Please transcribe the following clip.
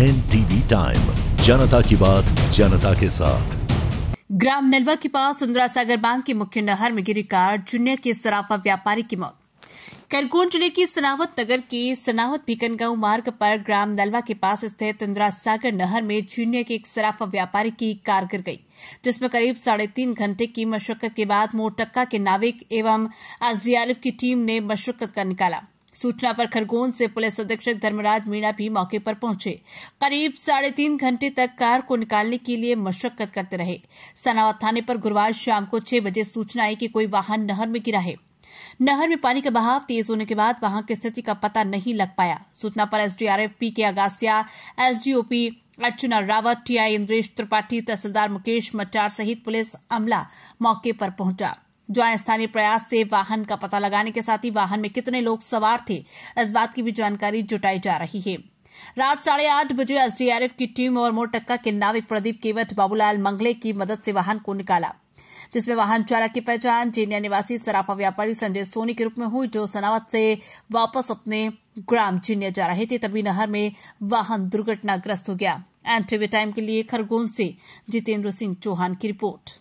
N TV time जनता की बात जनता के साथ ग्राम नलवा के पास इंदिरा सागर बांध के मुख्य नहर में गिरी कार जुनिया के सराफा व्यापारी की मौत खरगोन जिले की सनावत नगर के सनावत भीकनगांव मार्ग पर ग्राम नलवा के पास स्थित इंदिरा सागर नहर में जूनियर के एक सराफा व्यापारी की कार गिर गई जिसमें करीब साढ़े तीन घंटे की मशक्कत के बाद मोटक्का के नाविक एवं एसडीआरएफ की टीम ने मशक्कत कर निकाला सूचना पर खरगोन से पुलिस अधीक्षक धर्मराज मीणा भी मौके पर पहुंचे करीब साढ़े तीन घंटे तक कार को निकालने के लिए मशक्कत करते रहे सनावत थाने पर गुरुवार शाम को छह बजे सूचना आई कि कोई वाहन नहर में गिरा है नहर में पानी का बहाव तेज होने के बाद वहां की स्थिति का पता नहीं लग पाया सूचना पर SDRF P K Agasiya SDOP Archana Rawat TI Indresh Tripathi तहसीलदार मुकेश मट्टार सहित पुलिस अमला मौके पर पहुंचा जहां स्थानीय प्रयास से वाहन का पता लगाने के साथ ही वाहन में कितने लोग सवार थे इस बात की भी जानकारी जुटाई जा रही है रात साढ़े आठ बजे एसडीआरएफ की टीम और मोटक्का के नाविक प्रदीप केवट बाबूलाल मंगले की मदद से वाहन को निकाला जिसमें वाहन चालक की पहचान जेनिया निवासी सराफा व्यापारी संजय सोनी के रूप में हुई जो सनावत से वापस अपने ग्राम जेनिया जा रहे थे तभी नहर में वाहन दुर्घटनाग्रस्त हो गया एंटीवी टाइम के लिए खरगोन से जितेंद्र सिंह चौहान की रिपोर्ट